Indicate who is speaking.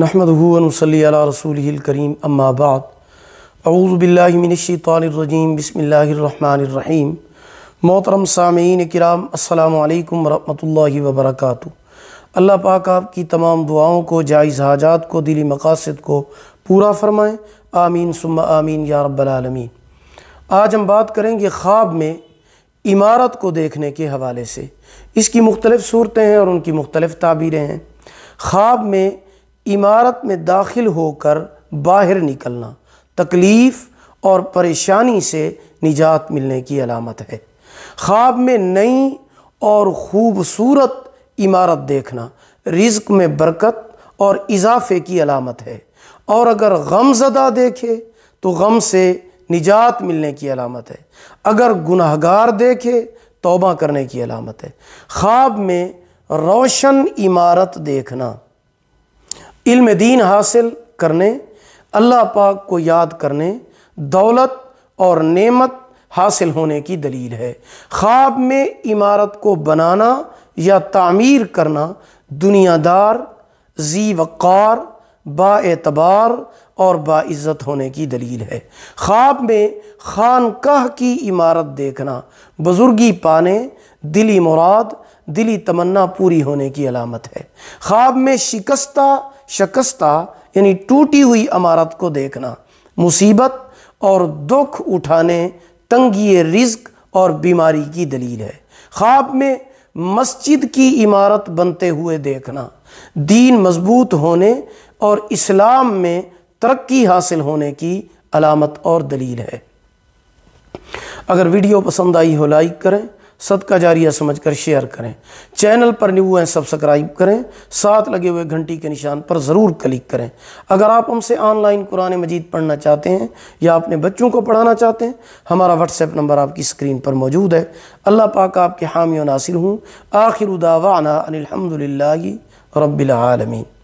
Speaker 1: नहमदूनसली रसूल करीम अम्माबाद अऊज़बिल्लिमिनशानरजीम बसमीम मोहतरम सामीन कराम अल्लाम वरहमल वबरक अल्लाह पाक आपकी तमाम दुआओं को जायज़ हाजात को दिली मकासद को पूरा फ़रमाएँ आमीन सुम आमीन या रब्बालमीन आज हम बात करेंगे ख्वाब में इमारत को देखने के हवाले से इसकी मुख्तलिफ़ सूरतें हैं और उनकी मुख्तलिफ़ ताबीरें हैं ख्वाब में इमारत में दाखिल होकर बाहर निकलना तकलीफ़ और परेशानी से निजात मिलने की अलामत है ख्वाब में नई और ख़ूबसूरत इमारत देखना रिज्क में बरकत और इजाफे की अलामत है और अगर गमजदा देखे तो गम से निजात मिलने की अलामत है अगर गुनाहगार देखे तोबा करने की अलामत है ख्वाब में रोशन इमारत देखना इल्म दीन हासिल करने अल्लाह पाक को याद करने दौलत और नेमत हासिल होने की दलील है ख्वाब में इमारत को बनाना या तामीर करना दुनियादार जी वक़ार बातबार और बाज़्ज़त होने की दलील है ख्वाब में खानकह की इमारत देखना बुज़ुर्गी पाने दिली मुराद दिली तमन्ना पूरी होने की अलामत है ख्वाब में शिकस्ता शकस्ता यानी टूटी हुई इमारत को देखना मुसीबत और दुख उठाने तंगी रिज्क और बीमारी की दलील है ख्वाब में मस्जिद की इमारत बनते हुए देखना दीन मजबूत होने और इस्लाम में तरक्की हासिल होने की अलामत और दलील है अगर वीडियो पसंद आई हो लाइक करें सदका जारिया समझकर शेयर करें चैनल पर न्यू हैं सब्सक्राइब करें साथ लगे हुए घंटी के निशान पर ज़रूर क्लिक करें अगर आप हमसे ऑनलाइन कुरान मजीद पढ़ना चाहते हैं या अपने बच्चों को पढ़ाना चाहते हैं हमारा व्हाट्सएप नंबर आपकी स्क्रीन पर मौजूद है अल्लाह पाक आपके हामी नासिर हूँ आखिर उदावाना अनिलहमदिल्ला रबालमीन